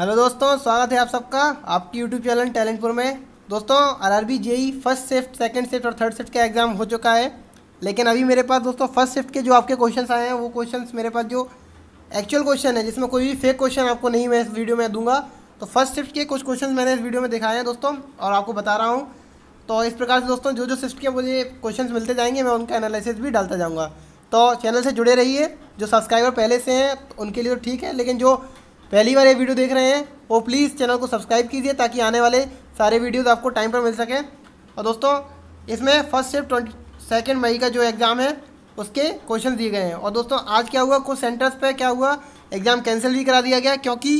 hello दोस्तों स्वागत है आप सबका आपकी यूट्यूब चैनल टैलेंटपुर में दोस्तों RRB JE first shift second shift और थर्ड शिफ्ट का एग्ज़ाम हो चुका है लेकिन अभी मेरे पास दोस्तों फर्स्ट शिफ्ट के जो आपके क्वेश्चन आए हैं वो क्वेश्चन मेरे पास जो एक्चुअल क्वेश्चन है जिसमें कोई भी फेक क्वेश्चन आपको नहीं मैं इस वीडियो में दूंगा तो फर्स्ट शिफ्ट के कुछ क्वेश्चन मैंने इस वीडियो में दिखाए हैं दोस्तों और आपको बता रहा हूँ तो इस प्रकार से दोस्तों जो जो शिफ्ट के मुझे क्वेश्चन मिलते जाएंगे मैं उनका एनालिसिस भी डालता जाऊँगा तो चैनल से जुड़े रहिए जो सब्सक्राइबर पहले से हैं उनके लिए तो ठीक है लेकिन जो पहली बार ये वीडियो देख रहे हैं वो प्लीज़ चैनल को सब्सक्राइब कीजिए ताकि आने वाले सारे वीडियोज़ आपको टाइम पर मिल सकें और दोस्तों इसमें फर्स्ट सिर्फ ट्वेंटी सेकेंड मई का जो एग्ज़ाम है उसके क्वेश्चन दिए गए हैं और दोस्तों आज क्या हुआ कुछ सेंटर्स पर क्या हुआ एग्ज़ाम कैंसिल भी करा दिया गया क्योंकि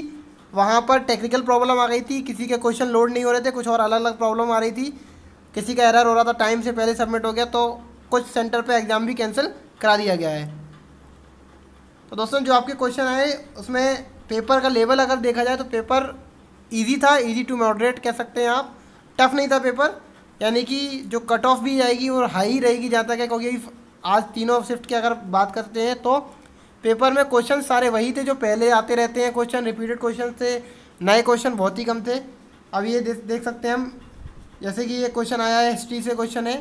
वहाँ पर टेक्निकल प्रॉब्लम आ गई थी किसी के क्वेश्चन लोड नहीं हो रहे थे कुछ और अलग अलग प्रॉब्लम आ रही थी किसी का एरर हो रहा था टाइम से पहले सबमिट हो गया तो कुछ सेंटर पे एग्ज़ाम भी कैंसिल करा दिया गया है तो दोस्तों जो आपके क्वेश्चन आए उसमें पेपर का लेवल अगर देखा जाए तो पेपर ईजी था ईजी टू मॉडरेट कह सकते हैं आप टफ नहीं था पेपर यानी कि जो कट ऑफ भी जाएगी और हाई ही रहेगी जहाँ तक है क्योंकि आज तीनों शिफ्ट की अगर बात करते हैं तो पेपर में क्वेश्चन सारे वही थे जो पहले आते रहते हैं क्वेश्चन रिपीटेड क्वेश्चन थे नए क्वेश्चन बहुत ही कम थे अब ये दे, देख सकते हैं हम जैसे कि ये क्वेश्चन आया है हिस्ट्री से क्वेश्चन है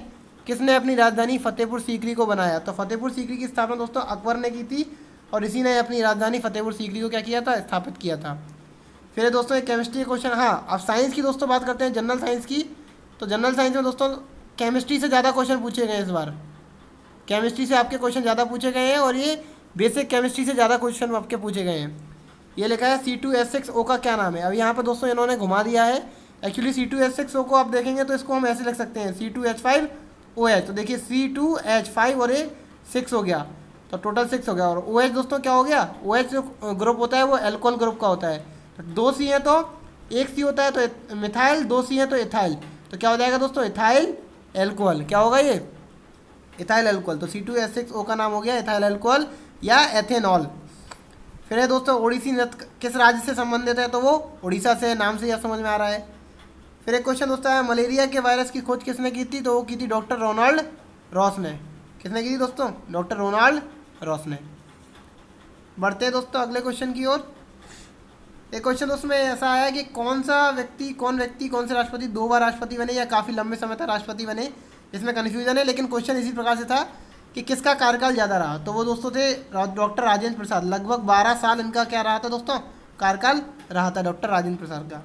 किसने अपनी राजधानी फतेहपुर सीकरी को बनाया तो फतेहपुर सीकरी की स्थापना दोस्तों अकबर ने की थी और इसी ने अपनी राजधानी फतेहपुर सीकरी को क्या किया था स्थापित किया था फिर दोस्तों एक केमिस्ट्री क्वेश्चन हाँ अब साइंस की दोस्तों बात करते हैं जनरल साइंस की तो जनरल साइंस में दोस्तों केमिस्ट्री से ज़्यादा क्वेश्चन पूछे गए इस बार केमिस्ट्री से आपके क्वेश्चन ज़्यादा पूछे गए हैं और ये बेसिक केमिस्ट्री से ज़्यादा क्वेश्चन आपके पूछे गए हैं ये लिखा है C two S six O का क्या नाम है अब यहाँ पर दोस्तों इन्होंने घुमा दिया है actually C two S six O को आप देखेंगे तो इसको हम ऐसे लिख सकते हैं C two H five O H तो देखिए सी टू एच फाइव और ये सिक्स हो गया तो टोटल सिक्स हो गया और ओ दोस्तों क्या हो गया ओ जो ग्रुप होता है वो एल्कोहल ग्रुप का होता है तो दो सी है तो एक सी होता है तो मिथाइल दो सी है तो इथाइल तो क्या हो जाएगा दोस्तों इथाइल एल्कोहल क्या होगा ये इथाइल एल्कोहल तो C two S six O का नाम हो गया इथाइल एल्कोहल या एथेनॉल फिर है दोस्तों ओडिसी नृत्य किस राज्य से संबंधित है तो वो उड़ीसा से नाम से यह समझ में आ रहा है फिर एक क्वेश्चन दोस्तों है मलेरिया के वायरस की खोज किसने की थी तो वो की थी डॉक्टर रोनाल्ड रॉस ने किसने की थी दोस्तों डॉक्टर रोनाल्ड रोशने बढ़ते हैं दोस्तों अगले क्वेश्चन की ओर एक क्वेश्चन उसमें ऐसा आया कि कौन सा व्यक्ति कौन व्यक्ति कौन से राष्ट्रपति दो बार राष्ट्रपति बने या काफ़ी लंबे समय तक राष्ट्रपति बने इसमें कन्फ्यूजन है लेकिन क्वेश्चन इसी प्रकार से था कि किसका कार्यकाल ज़्यादा रहा तो वो दोस्तों थे डॉक्टर राजेंद्र प्रसाद लगभग बारह साल इनका क्या रहा था दोस्तों कार्यकाल रहा था डॉक्टर राजेंद्र प्रसाद का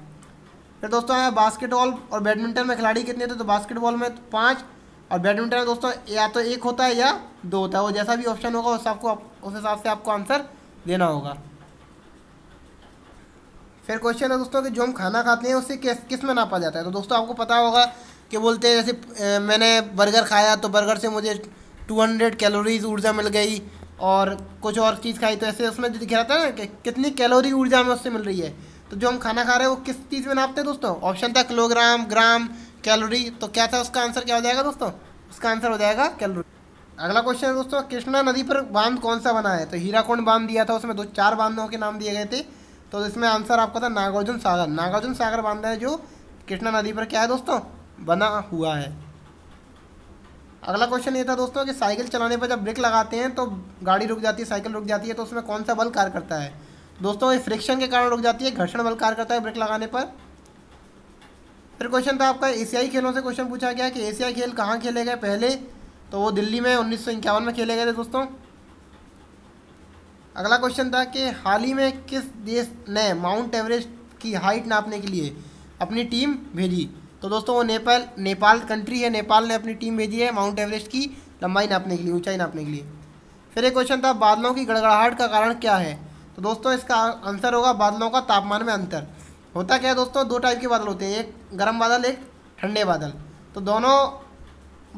फिर दोस्तों आया बास्केटबॉल और बैडमिंटन में खिलाड़ी कितने थे तो बास्केटबॉल में तो पाँच और बैडमिंटन में दोस्तों या तो एक होता है या दो होता है वो जैसा भी ऑप्शन होगा उस आपको उस हिसाब से आपको आंसर देना होगा फिर क्वेश्चन है दोस्तों कि जो हम खाना खाते हैं उससे किस किस में नापा जाता है तो दोस्तों आपको पता होगा कि बोलते हैं जैसे मैंने बर्गर खाया तो बर्गर से मुझे 200 कैलोरीज ऊर्जा मिल गई और कुछ और चीज़ खाई तो ऐसे उसमें दिख रहा था ना कि कितनी कैलोरी ऊर्जा हमें उससे मिल रही है तो जो हम खाना खा रहे हैं वो किस चीज़ में नापते हैं दोस्तों ऑप्शन था किलोग्राम ग्राम कैलोरी तो क्या था उसका आंसर क्या हो जाएगा दोस्तों उसका आंसर हो जाएगा कैलोरी अगला क्वेश्चन है दोस्तों कृष्णा नदी पर बांध कौन सा बना है तो हीराकुंड बांध दिया था उसमें दो चार बांधों के नाम दिए गए थे तो इसमें आंसर आपका था नागार्जुन सागर नागार्जुन सागर बांध है जो कृष्णा नदी पर क्या है दोस्तों बना हुआ है अगला क्वेश्चन ये था दोस्तों कि साइकिल चलाने पर जब ब्रेक लगाते हैं तो गाड़ी रुक जाती है साइकिल रुक जाती है तो उसमें कौन सा बल कार्य करता है दोस्तों ये फ्रिक्शन के कारण रुक जाती है घर्षण बल कार्य करता है ब्रेक लगाने पर फिर क्वेश्चन था आपका एशियाई खेलों से क्वेश्चन पूछा गया कि एशियाई खेल कहाँ खेले गए पहले तो वो दिल्ली में उन्नीस में खेले गए थे दोस्तों अगला क्वेश्चन था कि हाल ही में किस देश ने माउंट एवरेस्ट की हाइट नापने के लिए अपनी टीम भेजी तो दोस्तों वो नेपाल नेपाल कंट्री है नेपाल ने अपनी टीम भेजी है माउंट एवरेस्ट की लंबाई नापने के लिए ऊंचाई नापने के लिए फिर एक क्वेश्चन था बादलों की गड़गड़ाहट का कारण क्या है तो दोस्तों इसका आंसर होगा बादलों का तापमान में अंतर होता क्या है दोस्तों दो टाइप के बादल होते हैं एक गर्म बादल एक ठंडे बादल तो दोनों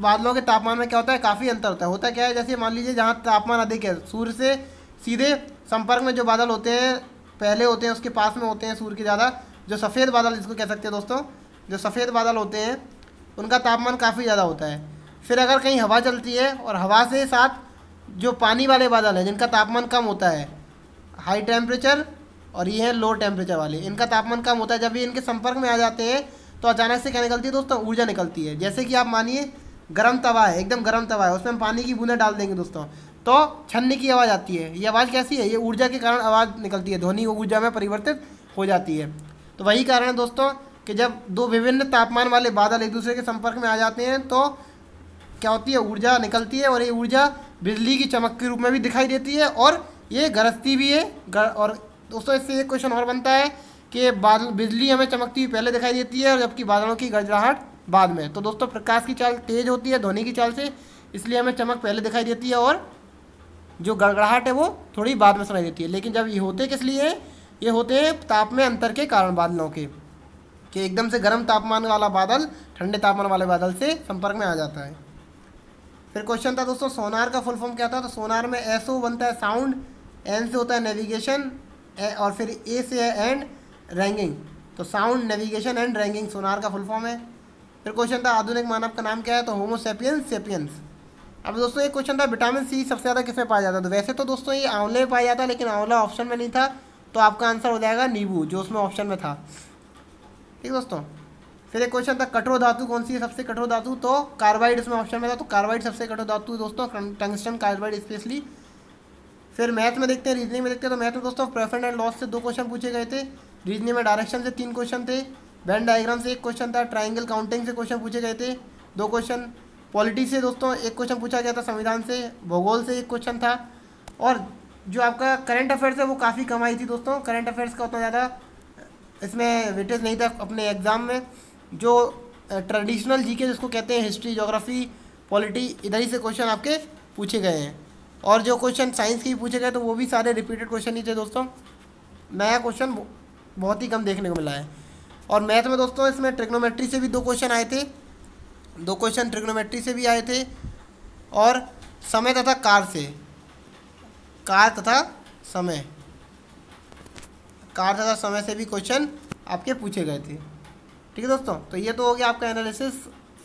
बादलों के तापमान में क्या होता है काफ़ी अंतर होता है होता क्या है जैसे मान लीजिए जहाँ तापमान अधिक है सूर्य से सीधे संपर्क में जो बादल होते हैं पहले होते हैं उसके पास में होते हैं सूर्य के ज़्यादा जो सफ़ेद बादल जिसको कह सकते हैं दोस्तों जो सफ़ेद बादल होते हैं उनका तापमान काफ़ी ज़्यादा होता है फिर अगर कहीं हवा चलती है और हवा से साथ जो पानी वाले बादल हैं जिनका तापमान कम होता है हाई टेम्परेचर और ये है लो टेम्परेचर वाले इनका तापमान कम होता है जब ये इनके संपर्क में आ जाते हैं तो अचानक से क्या निकलती है दोस्तों ऊर्जा निकलती है जैसे कि आप मानिए गर्म तवा है एकदम गर्म तवा है उसमें हम पानी की बूंदें डाल देंगे दोस्तों तो छन्नी की आवाज़ आती है ये आवाज़ कैसी है ये ऊर्जा के कारण आवाज़ निकलती है ध्वनि ऊर्जा में परिवर्तित हो जाती है तो वही कारण है दोस्तों कि जब दो विभिन्न तापमान वाले बादल एक दूसरे के संपर्क में आ जाते हैं तो क्या होती है ऊर्जा निकलती है और ये ऊर्जा बिजली की चमक के रूप में भी दिखाई देती है और ये गरजती भी है और दोस्तों इससे एक क्वेश्चन और बनता है कि बादल बिजली हमें चमकती हुई पहले दिखाई देती है और जबकि बादलों की गड़गड़ाहट बाद में तो दोस्तों प्रकाश की चाल तेज होती है ध्वनि की चाल से इसलिए हमें चमक पहले दिखाई देती है और जो गड़गड़ाहट है वो थोड़ी बाद में सुनाई देती है लेकिन जब ये होते किस लिए ये होते हैं ताप में अंतर के कारण बादलों के कि एकदम से गर्म तापमान वाला बादल ठंडे तापमान वाले बादल से संपर्क में आ जाता है फिर क्वेश्चन था दोस्तों सोनार का फुल फॉर्म क्या था तो सोनार में एस ओ बनता है साउंड एन से होता है नेविगेशन और फिर ए से है एंड रैंगिंग तो sound navigation and ranging sonar का फुल फॉर्म है फिर क्वेश्चन था आधुनिक मानव का नाम क्या है तो होमोसेपियंस सेपियंस अब दोस्तों एक क्वेश्चन था विटामिन सी सबसे ज़्यादा किस में पाया जाता है तो वैसे तो दोस्तों ये आंवले में पाया जाता है लेकिन आंवला ऑप्शन में नहीं था तो आपका आंसर हो जाएगा नींबू जो उसमें ऑप्शन में था ठीक है दोस्तों फिर एक क्वेश्चन था कठोर धातु कौन सी है सबसे कठोर धातु तो कार्बाइड उसमें ऑप्शन में था तो कार्बाइड सबसे कठोर धातु दोस्तों टंगस्टन कार्बाइड स्पेशली फिर मैथ में देखते हैं रीजनिंग में देखते हैं तो मैथ में दोस्तों प्रॉफिट एंड लॉस से दो क्वेश्चन पूछे गए थे रीजनिंग में डायरेक्शन से तीन क्वेश्चन थे वैन डायग्राम से एक क्वेश्चन था ट्राइंगल काउंटिंग से क्वेश्चन पूछे गए थे दो क्वेश्चन पॉलिटी से दोस्तों एक क्वेश्चन पूछा गया था संविधान से भूगोल से एक क्वेश्चन था और जो आपका करंट अफेयर्स है वो काफ़ी कम आई थी दोस्तों करंट अफेयर्स का उतना ज़्यादा इसमें वेटेज नहीं था अपने एग्ज़ाम में जो ट्रेडिशनल जीके जिसको कहते हैं हिस्ट्री जोग्राफी पॉलिटी इधर ही से क्वेश्चन आपके पूछे गए हैं और जो क्वेश्चन साइंस के ही पूछे गए तो वो भी सारे रिपीटेड क्वेश्चन ही थे दोस्तों नया क्वेश्चन बहुत ही कम देखने को मिला है और मैथ में दोस्तों इसमें ट्रिग्नोमेट्री से भी दो क्वेश्चन आए थे दो क्वेश्चन ट्रिग्नोमेट्री से भी आए थे और समय तथा कार से कार तथा समय कार तथा समय से भी क्वेश्चन आपके पूछे गए थे ठीक है दोस्तों तो ये तो हो गया आपका एनालिसिस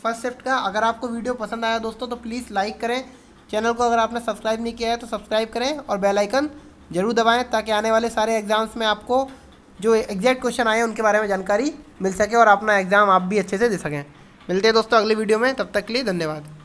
फर्स्ट शिफ्ट का अगर आपको वीडियो पसंद आया दोस्तों तो प्लीज़ लाइक करें चैनल को अगर आपने सब्सक्राइब नहीं किया है तो सब्सक्राइब करें और बेल आइकन ज़रूर दबाएं ताकि आने वाले सारे एग्ज़ाम्स में आपको जो एग्जैक्ट क्वेश्चन आए उनके बारे में जानकारी मिल सके और अपना एग्ज़ाम आप भी अच्छे से दे सकें मिलते हैं दोस्तों अगले वीडियो में तब तक के लिए धन्यवाद